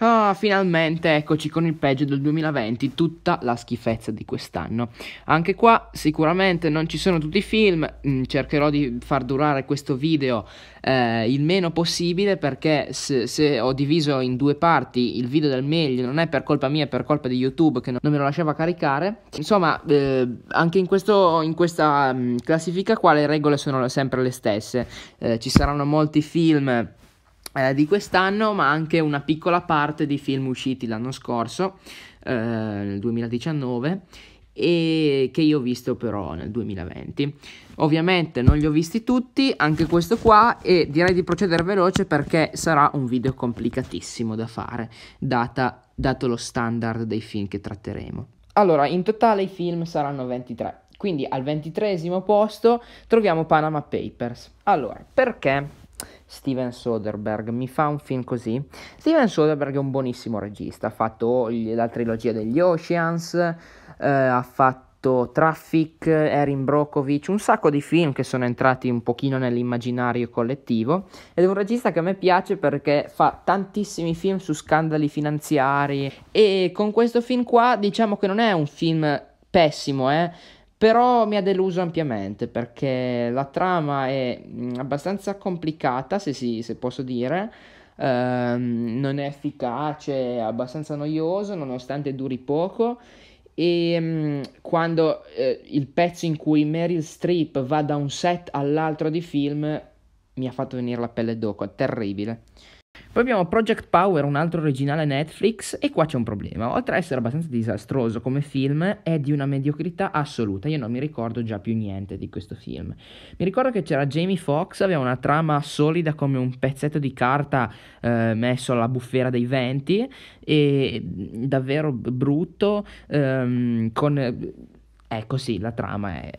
Ah, finalmente eccoci con il peggio del 2020, tutta la schifezza di quest'anno. Anche qua sicuramente non ci sono tutti i film, mm, cercherò di far durare questo video eh, il meno possibile perché se, se, ho diviso in due parti il video del meglio non è per colpa mia, è per colpa di YouTube che non, me lo lasciava caricare. Insomma, eh, anche in, questo, in questa mh, mm, classifica qua le regole sono sempre le stesse, eh, ci saranno molti film eh, di quest'anno, ma anche una piccola parte di film usciti l'anno scorso, eh, nel 2019 e che io ho visto però nel 2020. Ovviamente non li ho visti tutti, anche questo qua, e direi di procedere veloce perché sarà un video complicatissimo da fare, data, dato lo standard dei film che tratteremo. Allora, in totale i film saranno 23, quindi al ventitresimo posto troviamo Panama Papers. Allora, perché Steven Soderbergh mi fa un film così. Steven Soderbergh è un buonissimo regista, ha fatto la trilogia degli Oceans, eh, ha fatto Traffic, Erin Brokovich, un sacco di film che sono entrati un pochino nell'immaginario collettivo ed è un regista che a me piace perché fa tantissimi film su scandali finanziari e con questo film qua diciamo che non è un film pessimo, eh? però mi ha deluso ampiamente perché la trama è mm, abbastanza complicata, se, si, se posso dire, ehm, non è efficace, è abbastanza noioso nonostante duri poco e mh, mm, quando eh, il pezzo in cui Meryl Streep va da un set all'altro di film mi ha fatto venire la pelle d'oca, terribile. Poi abbiamo Project Power, un altro originale Netflix, e qua c'è un problema. Oltre ad essere abbastanza disastroso come film, è di una mediocrità assoluta. Io non mi ricordo già più niente di questo film. Mi ricordo che c'era Jamie Foxx, aveva una trama solida come un pezzetto di carta eh, messo alla bufera dei venti, e davvero brutto, ehm, con Ecco sì, la trama è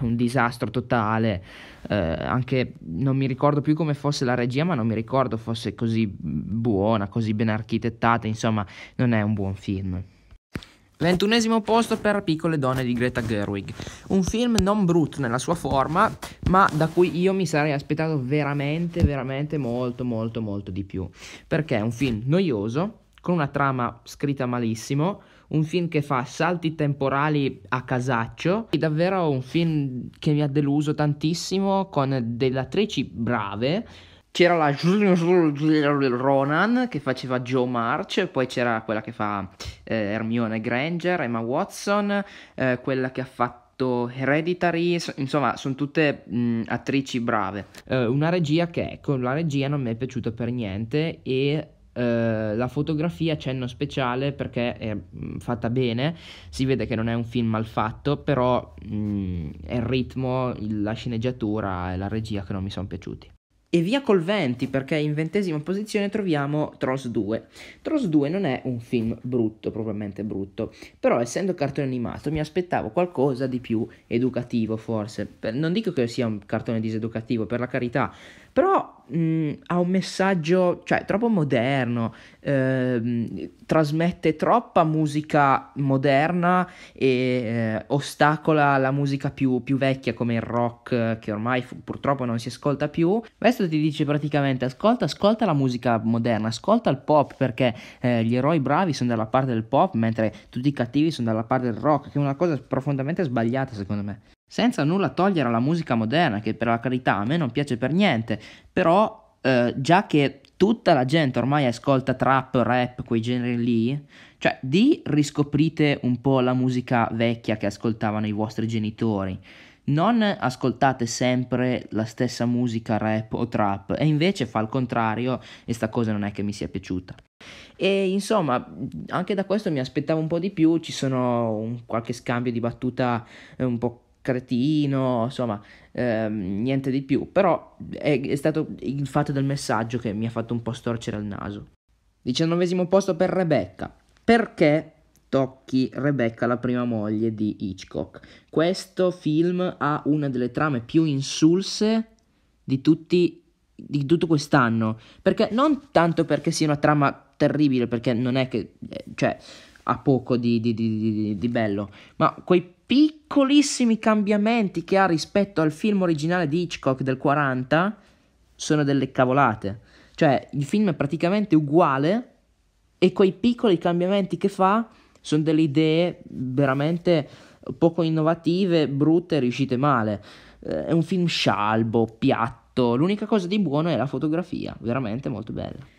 un disastro totale, eh, anche non mi ricordo più come fosse la regia, ma non mi ricordo fosse così buona, così ben architettata, insomma non è un buon film. Ventunesimo posto per Piccole donne di Greta Gerwig, un film non brutto nella sua forma, ma da cui io mi sarei aspettato veramente, veramente molto, molto, molto di più, perché è un film noioso, con una trama scritta malissimo, un film che fa salti temporali a casaccio, è davvero un film che mi ha deluso tantissimo con delle attrici brave. C'era la Ronan che faceva Joe March, poi c'era quella che fa eh, Hermione Granger, Emma Watson, eh, quella che ha fatto Hereditary, insomma, sono tutte mh, attrici brave. Eh, una regia che, con la regia non mi è piaciuta per niente e eh, la fotografia c'è cenno speciale perché è mh, mm, fatta bene, si vede che non è un film mal fatto, però mh, mm, è il ritmo, il, la sceneggiatura e la regia che non mi sono piaciuti. E via col 20 perché in ventesima posizione troviamo Trolls 2. Trolls 2 non è un film brutto, probabilmente brutto, però essendo cartone animato mi aspettavo qualcosa di più educativo forse. Non dico che sia un cartone diseducativo, per la carità, però mh, ha un messaggio, cioè, troppo moderno, eh, trasmette troppa musica moderna e eh, ostacola la musica più, più, vecchia come il rock che ormai fu, purtroppo non si ascolta più. Questo ti dice praticamente ascolta, ascolta la musica moderna, ascolta il pop perché eh, gli eroi bravi sono dalla parte del pop mentre tutti i cattivi sono dalla parte del rock, che è una cosa profondamente sbagliata secondo me senza nulla togliere alla musica moderna, che per la carità a me non piace per niente, però eh, già che tutta la gente ormai ascolta trap, rap, quei generi lì, cioè di riscoprite un po' la musica vecchia che ascoltavano i vostri genitori. Non ascoltate sempre la stessa musica rap o trap e invece fa il contrario e sta cosa non è che mi sia piaciuta. E insomma, anche da questo mi aspettavo un po' di più, ci sono un, qualche scambio di battuta eh, un po' cretino, insomma, ehm, niente di più, però è, è, stato il fatto del messaggio che mi ha fatto un po' storcere il naso. Diciannovesimo posto per Rebecca. Perché tocchi Rebecca, la prima moglie di Hitchcock? Questo film ha una delle trame più insulse di tutti di tutto quest'anno perché non tanto perché sia una trama terribile perché non è che eh, cioè ha poco di, di, di, di bello, ma quei piccolissimi cambiamenti che ha rispetto al film originale di Hitchcock del 40 sono delle cavolate. Cioè, il film è praticamente uguale e quei piccoli cambiamenti che fa sono delle idee veramente poco innovative, brutte, riuscite male. Eh, è un film scialbo, piatto. L'unica cosa di buono è la fotografia, veramente molto bella.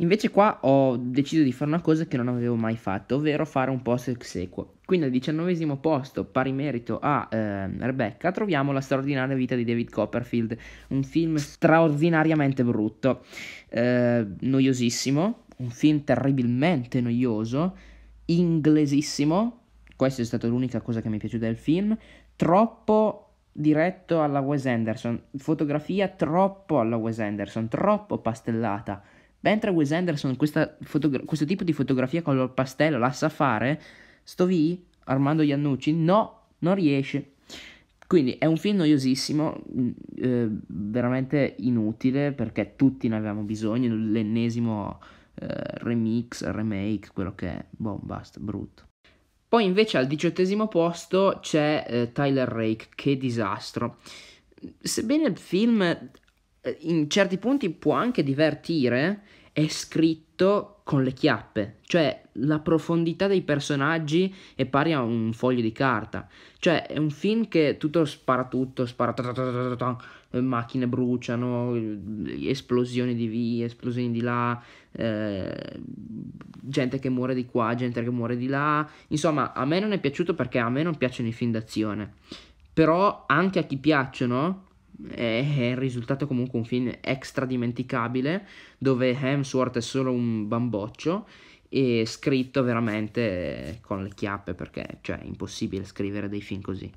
Invece qua ho deciso di fare una cosa che non avevo mai fatto, ovvero fare un post ex equo. Quindi al diciannovesimo posto, pari merito a eh, Rebecca, troviamo La straordinaria vita di David Copperfield, un film straordinariamente brutto, eh, noiosissimo, un film terribilmente noioso, inglesissimo, questa è stata l'unica cosa che mi è piaciuta del film, troppo diretto alla Wes Anderson, fotografia troppo alla Wes Anderson, troppo pastellata Ben tra Wes Anderson fotogra- questo tipo di fotografia color pastello la sa fare, Stovì, Armando Iannucci, no, non riesce. Quindi è un film noiosissimo, mm, eh, veramente inutile perché tutti ne avevamo bisogno, l'ennesimo eh, remix, remake, quello che è, boh, basta, brutto. Poi invece al diciottesimo posto c'è eh, Tyler Rake, che disastro. Sebbene il film eh, in certi punti può anche divertire, è scritto con le chiappe, cioè la profondità dei personaggi è pari a un foglio di carta, cioè è un film che tutto spara tutto, spara macchine bruciano, eh, esplosioni di via, esplosioni di là, eh, gente che muore di qua, gente che muore di là, insomma a me non è piaciuto perché a me non piacciono i film d'azione, però anche a chi piacciono è, il risultato comunque un film extra dimenticabile dove Hemsworth è solo un bamboccio e scritto veramente con le chiappe perché cioè, è impossibile scrivere dei film così.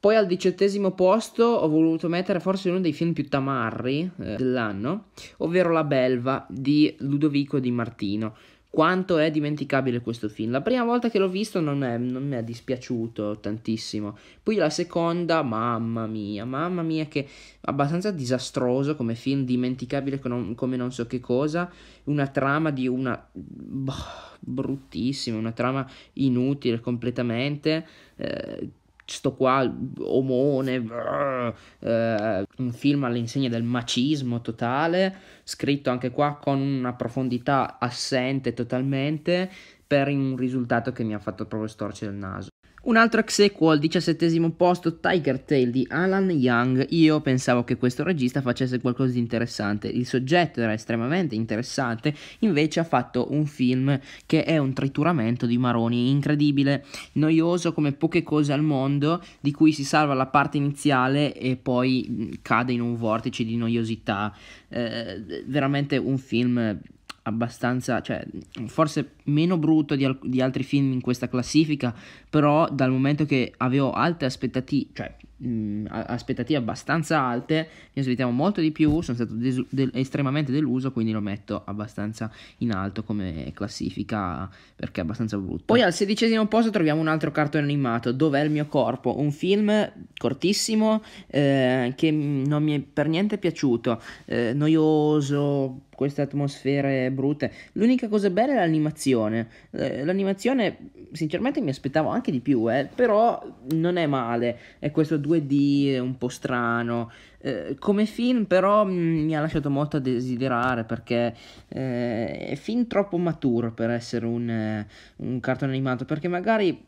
Poi al diciottesimo posto ho voluto mettere forse uno dei film più tamarri eh, dell'anno, ovvero La Belva di Ludovico Di Martino quanto è dimenticabile questo film. La prima volta che l'ho visto non, è, non mi è dispiaciuto tantissimo. Poi la seconda, mamma mia, mamma mia, che abbastanza disastroso come film, dimenticabile con, come non so che cosa. Una trama di una. Boh, bruttissima, una trama inutile completamente. Eh, sto qua omone, brrr, eh, un film all'insegna del macismo totale, scritto anche qua con una profondità assente totalmente per un risultato che mi ha fatto proprio storcere il naso. Un altro ex equo al diciassettesimo posto, Tiger Tail di Alan Young. Io pensavo che questo regista facesse qualcosa di interessante. Il soggetto era estremamente interessante, invece ha fatto un film che è un trituramento di maroni incredibile, noioso come poche cose al mondo, di cui si salva la parte iniziale e poi cade in un vortice di noiosità. Eh, veramente un film abbastanza, cioè forse meno brutto di, al- di, altri film in questa classifica, però dal momento che avevo alte aspettative, cioè mh, aspettative abbastanza alte, mi aspettavo molto di più, sono stato des- de- estremamente deluso, quindi lo metto abbastanza in alto come classifica perché è abbastanza brutto. Poi al sedicesimo posto troviamo un altro cartone animato, Dov'è il mio corpo? Un film cortissimo eh, che non mi è per niente piaciuto, eh, noioso queste atmosfere brutte. L'unica cosa bella è l'animazione. Eh, l'animazione, sinceramente, mi aspettavo anche di più, eh, però non è male. È questo 2D un po' strano. Eh, come film, però, mm, mi ha lasciato molto a desiderare perché eh, è fin troppo maturo per essere un, eh, un cartone animato. Perché magari,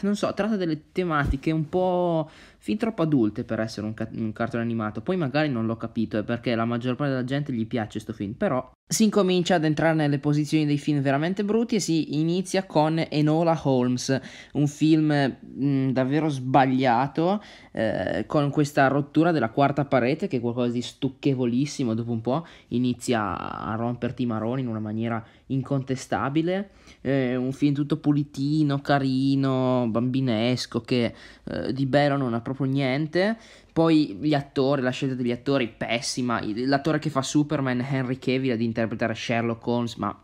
non so, tratta delle tematiche un po' fin troppo adulte per essere un, ca- un cartone animato. Poi magari non l'ho capito, è eh, perché la maggior parte della gente gli piace questo film, però si incomincia ad entrare nelle posizioni dei film veramente brutti e si inizia con Enola Holmes, un film mh, mm, davvero sbagliato, eh, con questa rottura della quarta parete che è qualcosa di stucchevolissimo, dopo un po' inizia a romperti i maroni in una maniera incontestabile, eh, un film tutto pulitino, carino, bambinesco, che eh, di bello non ha proprio niente, poi gli attori, la scelta degli attori pessima. L'attore che fa Superman, Henry Cavill, ad interpretare Sherlock Holmes, ma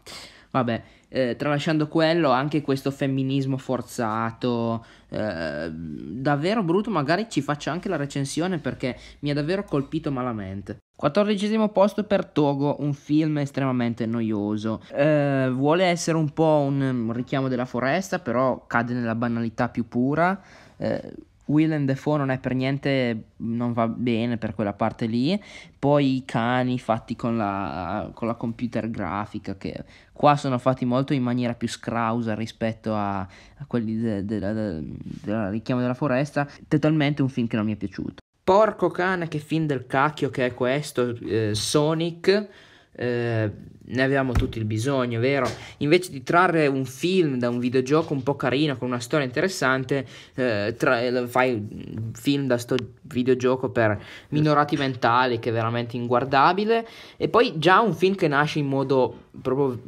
vabbè. Eh, tralasciando quello, anche questo femminismo forzato, eh, davvero brutto, magari ci faccio anche la recensione perché mi ha davvero colpito malamente. 14 posto per Togo, un film estremamente noioso. Eh, vuole essere un po' un richiamo della foresta, però cade nella banalità più pura. Eh, Will Willem Defoe non è per niente, non va bene per quella parte lì. Poi i cani fatti con la, con la computer grafica, che qua sono fatti molto in maniera più scrausa rispetto a, a quelli del de, de, de, richiamo della foresta. Totalmente un film che non mi è piaciuto. Porco cane, che film del cacchio che è questo, eh, Sonic. Eh, ne avevamo tutti il bisogno, vero? Invece di trarre un film da un videogioco un po' carino, con una storia interessante, eh, tra, eh, fai un film da sto videogioco per minorati mentali che è veramente inguardabile. E poi già un film che nasce in modo proprio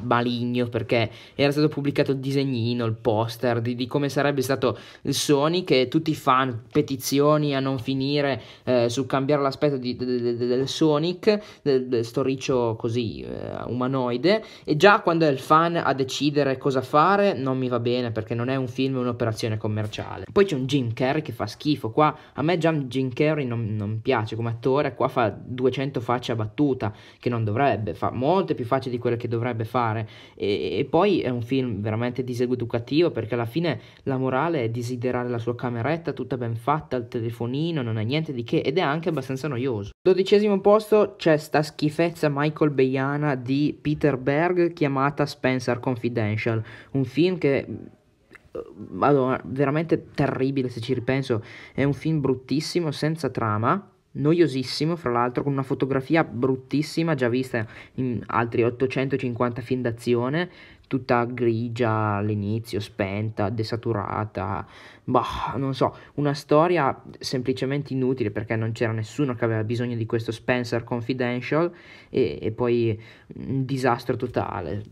maligno perché era stato pubblicato il disegnino, il poster di, di come sarebbe stato il Sonic e tutti i fan petizioni a non finire eh, su cambiare l'aspetto di, del, del Sonic, del, del storiccio così eh, eh, umanoide e già quando è il fan a decidere cosa fare non mi va bene perché non è un film, è un'operazione commerciale. Poi c'è un Jim Carrey che fa schifo, qua a me già Jim Carrey non, non piace come attore, qua fa 200 facce a battuta che non dovrebbe, fa molte più facce di quelle che dovrebbe fare e, e poi è un film veramente diseducativo perché alla fine la morale è desiderare la sua cameretta tutta ben fatta, il telefonino, non è niente di che ed è anche abbastanza noioso. Dodicesimo posto c'è sta schifezza Michael Beiana italiana di Peter Berg chiamata Spencer Confidential, un film che mm, Madonna, veramente terribile se ci ripenso, è un film bruttissimo, senza trama, noiosissimo, fra l'altro, con una fotografia bruttissima, già vista in altri 850 film d'azione, tutta grigia all'inizio, spenta, desaturata, bah, non so, una storia semplicemente inutile perché non c'era nessuno che aveva bisogno di questo Spencer Confidential e, e poi un disastro totale,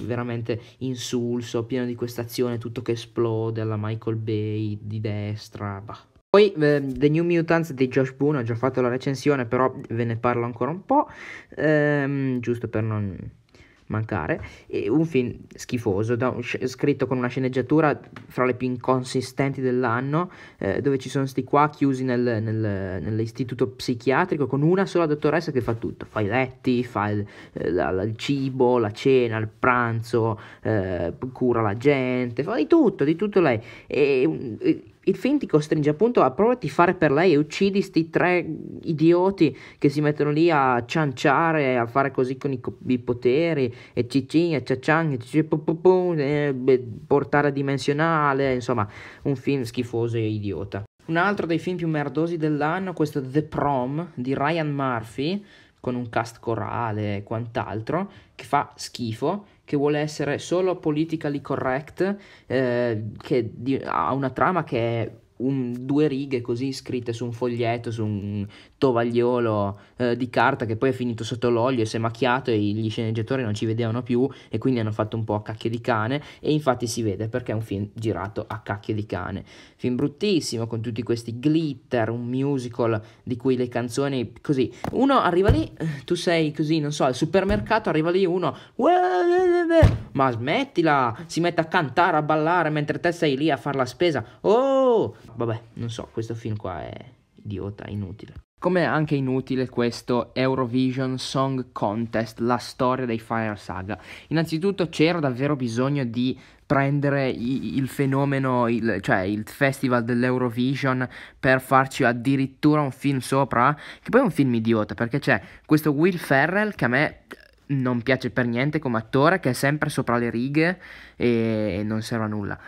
veramente insulso, pieno di questa azione, tutto che esplode alla Michael Bay di destra, bah. Poi eh, The New Mutants di Josh Boone, ho già fatto la recensione, però ve ne parlo ancora un po', ehm, giusto per non mancare, e un film schifoso, da, scritto con una sceneggiatura fra le più inconsistenti dell'anno, eh, dove ci sono sti qua chiusi nel, nel, nell'istituto psichiatrico con una sola dottoressa che fa tutto, fa i letti, fa il, eh, la, la, il cibo, la cena, il pranzo, eh, cura la gente, fa di tutto, di tutto lei. E, e il film ti costringe appunto a provarti a tifare per lei e uccidi questi tre idioti che si mettono lì a cianciare, a fare così con i, i poteri, e cicin, e ciacian, e cicin, e, beh, portare dimensionale, insomma, un film schifoso e idiota. Un altro dei film più merdosi dell'anno, questo The Prom di Ryan Murphy, con un cast corale e quant'altro, che fa schifo che vuole essere solo politically correct, eh, che di- ha una trama che è un, due righe così scritte su un foglietto, su un tovagliolo eh, di carta che poi è finito sotto l'olio e si è macchiato e gli sceneggiatori non ci vedevano più e quindi hanno fatto un po' a cacchio di cane e infatti si vede perché è un film girato a cacchio di cane. Film bruttissimo con tutti questi glitter, un musical di cui le canzoni così. Uno arriva lì, eh, tu sei così, non so, al supermercato arriva lì uno, ma smettila, si mette a cantare, a ballare mentre te sei lì a fare la spesa. Oh! vabbè, non so, questo film qua è idiota, inutile. Come anche inutile questo Eurovision Song Contest, la storia dei Fire Saga. Innanzitutto c'era davvero bisogno di prendere il fenomeno, il, cioè il festival dell'Eurovision per farci addirittura un film sopra, che poi è un film idiota perché c'è questo Will Ferrell che a me non piace per niente come attore che è sempre sopra le righe e non serve a nulla.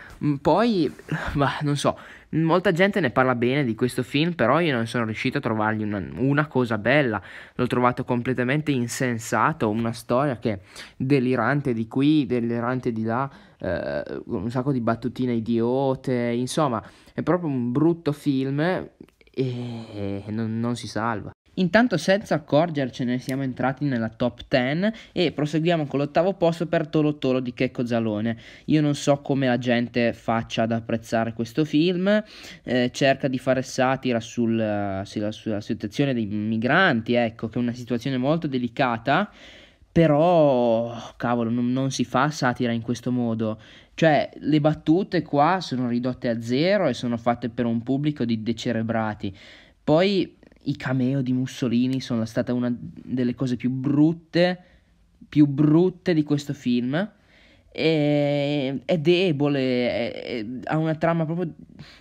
Poi, ma non so, Molta gente ne parla bene di questo film, però io non sono riuscito a trovargli una, una cosa bella. L'ho trovato completamente insensato, una storia che è delirante di qui, delirante di là, eh, un sacco di battutine idiote, insomma, è proprio un brutto film e non, non si salva. Intanto senza accorgercene siamo entrati nella top 10 e proseguiamo con l'ottavo posto per Tolo Tolo di Checco Zalone. Io non so come la gente faccia ad apprezzare questo film, eh, cerca di fare satira sul, sulla, sulla situazione dei migranti, ecco che è una situazione molto delicata però cavolo non, non, si fa satira in questo modo cioè le battute qua sono ridotte a zero e sono fatte per un pubblico di decerebrati poi i cameo di Mussolini sono state una delle cose più brutte, più brutte di questo film. E, è debole, è, è, ha una trama proprio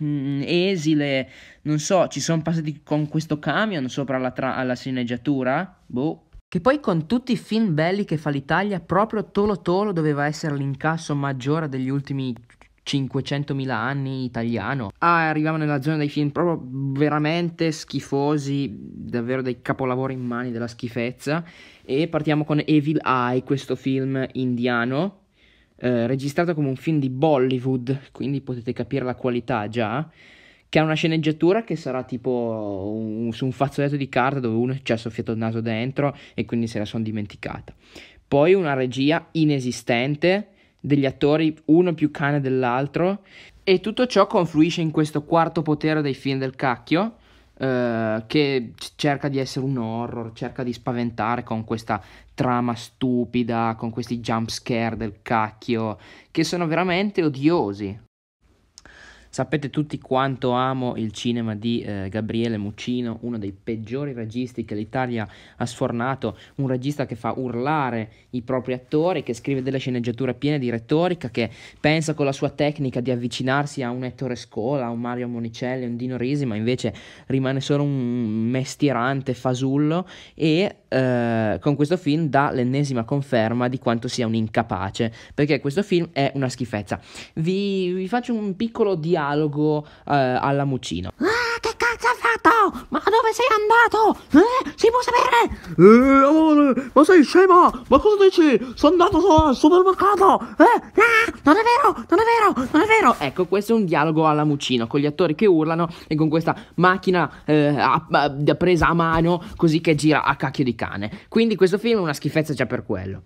mm, esile. Non so, ci sono passati con questo camion sopra alla, tra- alla sceneggiatura? Boh. Che poi con tutti i film belli che fa l'Italia, proprio Tolo Tolo doveva essere l'incasso maggiore degli ultimi 500.000 anni italiano. Ah, arriviamo nella zona dei film proprio veramente schifosi, davvero dei capolavori in mani della schifezza. E partiamo con Evil Eye, questo film indiano, eh, registrato come un film di Bollywood, quindi potete capire la qualità già. Che ha una sceneggiatura che sarà tipo un, su un fazzoletto di carta dove uno ci ha soffiato il naso dentro e quindi se la sono dimenticata. Poi una regia inesistente, degli attori, uno più cane dell'altro, e tutto ciò confluisce in questo quarto potere dei film del cacchio. Eh, che cerca di essere un horror, cerca di spaventare con questa trama stupida, con questi jump scare del cacchio, che sono veramente odiosi. Sapete tutti quanto amo il cinema di eh, Gabriele Muccino, uno dei peggiori registi che l'Italia ha sfornato, un regista che fa urlare i propri attori, che scrive delle sceneggiature piene di retorica, che pensa con la sua tecnica di avvicinarsi a un Ettore Scola, a un Mario Monicelli, a un Dino Risi, ma invece rimane solo un mestierante fasullo e eh, con questo film dà l'ennesima conferma di quanto sia un incapace, perché questo film è una schifezza. Vi, vi faccio un piccolo dialogo eh, alla Muccino. Ah! fatto? Ma dove sei andato? Eh? Si può sapere? Eh, amore, ma sei scema? Ma cosa dici? Sono andato al supermercato! Eh? Ah, non è vero, non è vero, non è vero! Ecco, questo è un dialogo alla Muccino, con gli attori che urlano e con questa macchina eh, a, a, presa a mano così che gira a cacchio di cane. Quindi questo film è una schifezza già per quello.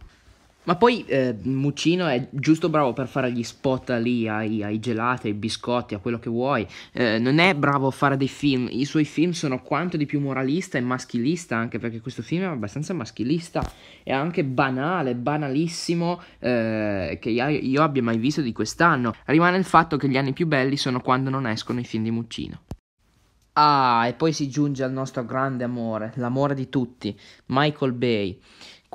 Ma poi eh, Muccino è giusto bravo per fare gli spot lì ai, ai gelati, ai biscotti, a quello che vuoi. Eh, non è bravo a fare dei film. I suoi film sono quanto di più moralista e maschilista, anche perché questo film è abbastanza maschilista. È anche banale, banalissimo eh, che io, io abbia mai visto di quest'anno. Rimane il fatto che gli anni più belli sono quando non escono i film di Muccino. Ah, e poi si giunge al nostro grande amore, l'amore di tutti, Michael Bay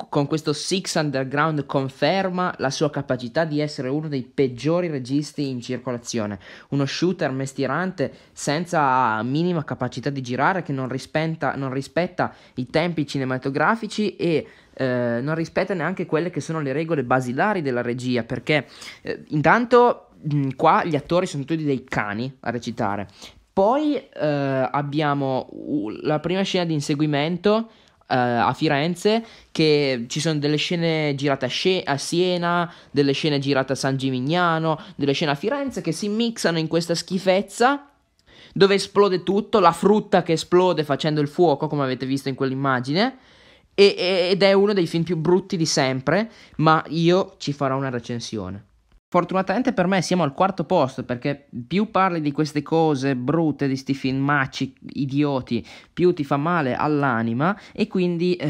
con questo Six Underground conferma la sua capacità di essere uno dei peggiori registi in circolazione, uno shooter mestirante senza minima capacità di girare che non, non rispetta i tempi cinematografici e eh, non rispetta neanche quelle che sono le regole basilari della regia perché eh, intanto mh, qua gli attori sono tutti dei cani a recitare. Poi eh, abbiamo la prima scena di inseguimento eh, a Firenze che ci sono delle scene girate a, Sce- a, Siena, delle scene girate a San Gimignano, delle scene a Firenze che si mixano in questa schifezza dove esplode tutto, la frutta che esplode facendo il fuoco come avete visto in quell'immagine e- ed è uno dei film più brutti di sempre, ma io ci farò una recensione. Fortunatamente per me siamo al quarto posto perché più parli di queste cose brutte, di sti filmacci idioti, più ti fa male all'anima e quindi eh,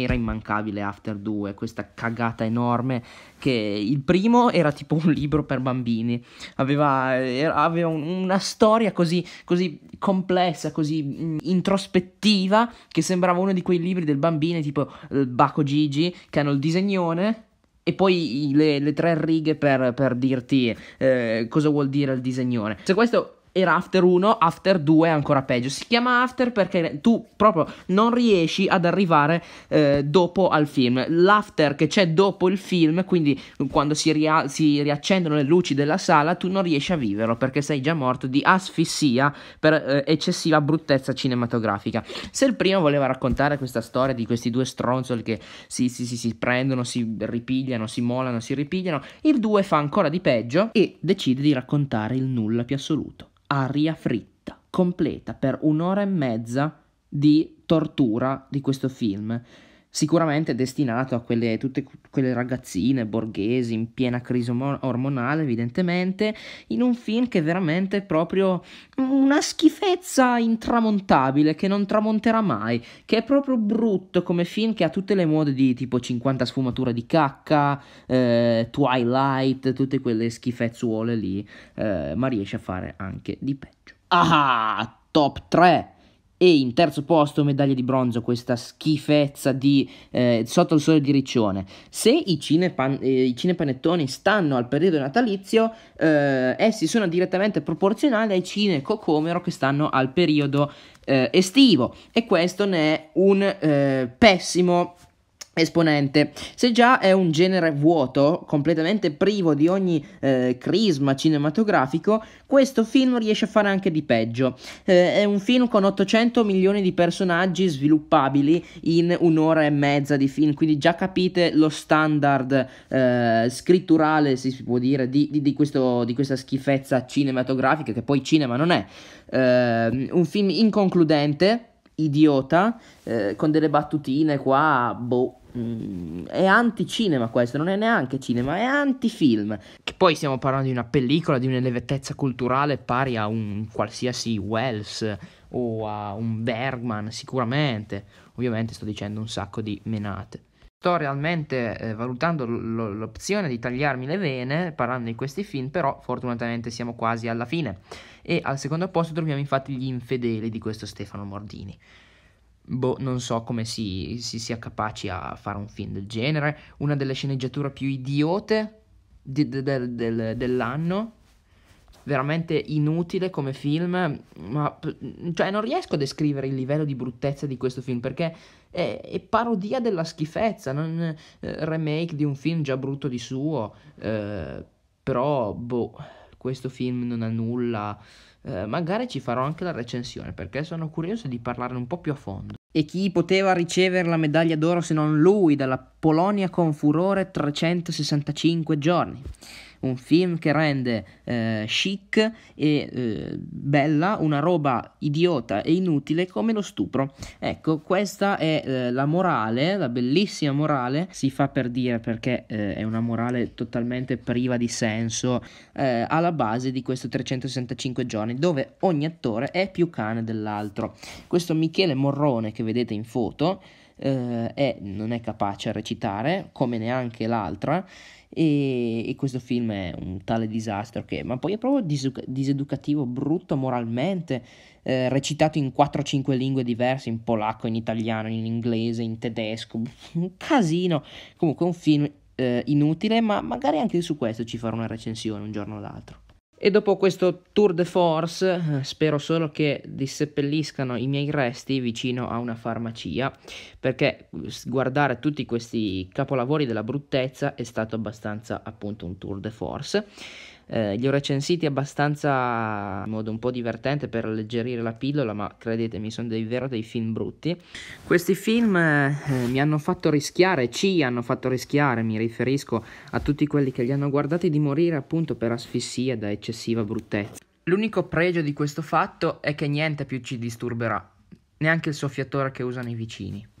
era immancabile After 2, questa cagata enorme che il primo era tipo un libro per bambini, aveva, era, aveva una storia così, così complessa, così mh, mm, introspettiva che sembrava uno di quei libri del bambino tipo eh, Baco Gigi che hanno il disegnone e poi le, le, tre righe per, per dirti eh, cosa vuol dire il disegnone. Se questo era After 1, After 2 è ancora peggio. Si chiama After perché tu proprio non riesci ad arrivare eh, dopo al film. L'after che c'è dopo il film, quindi quando si, ria- si, riaccendono le luci della sala, tu non riesci a viverlo perché sei già morto di asfissia per eh, eccessiva bruttezza cinematografica. Se il primo voleva raccontare questa storia di questi due stronzoli che si, si, si, si prendono, si ripigliano, si molano, si ripigliano, il 2 fa ancora di peggio e decide di raccontare il nulla più assoluto aria fritta completa per un'ora e mezza di tortura di questo film sicuramente destinato a quelle, tutte quelle ragazzine borghesi in piena crisi ormonale, evidentemente, in un film che è veramente proprio una schifezza intramontabile, che non tramonterà mai, che è proprio brutto come film che ha tutte le mode di tipo 50 sfumature di cacca, eh, Twilight, tutte quelle schifezzuole lì, eh, ma riesce a fare anche di peggio. Ah, top 3! E in terzo posto medaglia di bronzo, questa schifezza di eh, Sotto il sole di Riccione. Se i, cinepan- eh, i cinepanettoni stanno al periodo natalizio, eh, essi sono direttamente proporzionali ai cinecocomero che stanno al periodo eh, estivo. E questo ne è un eh, pessimo esponente. Se già è un genere vuoto, completamente privo di ogni eh, crisma cinematografico, questo film riesce a fare anche di peggio. Eh, è un film con 800 milioni di personaggi sviluppabili in un'ora e mezza di film, quindi già capite lo standard eh, scritturale, si può dire, di, di, di, questo, di, questa schifezza cinematografica, che poi cinema non è. Eh, un film inconcludente, idiota, eh, con delle battutine qua, boh Mm, è anti-cinema questo, non è neanche cinema, è antifilm. Che poi stiamo parlando di una pellicola, di un'elevatezza culturale pari a un qualsiasi Wells o a un Bergman, sicuramente. Ovviamente sto dicendo un sacco di menate. Sto realmente eh, valutando l- l'opzione di tagliarmi le vene parlando di questi film, però fortunatamente siamo quasi alla fine. E al secondo posto troviamo infatti Gli infedeli di questo Stefano Mordini. Boh, non so come si, si sia capaci a fare un film del genere. Una delle sceneggiature più idiote di, de, de, de, dell'anno. Veramente inutile come film, ma cioè non riesco a descrivere il livello di bruttezza di questo film perché è, è parodia della schifezza, non eh, remake di un film già brutto di suo. Eh, però, boh, questo film non ha nulla. Eh, magari ci farò anche la recensione perché sono curioso di parlarne un po' più a fondo e chi poteva ricevere la medaglia d'oro se non lui dalla Polonia con furore 365 giorni. Un film che rende eh, chic e eh, bella una roba idiota e inutile come lo stupro. Ecco, questa è eh, la morale, la bellissima morale. Si fa per dire perché eh, è una morale totalmente priva di senso eh, alla base di questo 365 giorni, dove ogni attore è più cane dell'altro. Questo Michele Morrone che vedete in foto eh, è, non è capace a recitare, come neanche l'altra, e, e, questo film è un tale disastro che, ma poi è proprio diseduc- diseducativo, brutto moralmente, eh, recitato in 4-5 lingue diverse, in polacco, in italiano, in inglese, in tedesco, un casino, comunque è un film eh, inutile, ma magari anche su questo ci farò una recensione un giorno o l'altro. E dopo questo tour de force eh, spero solo che disseppelliscano i miei resti vicino a una farmacia, perché eh, guardare tutti questi capolavori della bruttezza è stato abbastanza appunto un tour de force. Eh, li ho recensiti abbastanza in modo un po' divertente per alleggerire la pillola, ma credetemi, sono davvero dei film brutti. Questi film eh, mi hanno fatto rischiare, ci hanno fatto rischiare, mi riferisco a tutti quelli che li hanno guardati di morire appunto per asfissia da eccessiva bruttezza. L'unico pregio di questo fatto è che niente più ci disturberà, neanche il soffiatore che usano i vicini.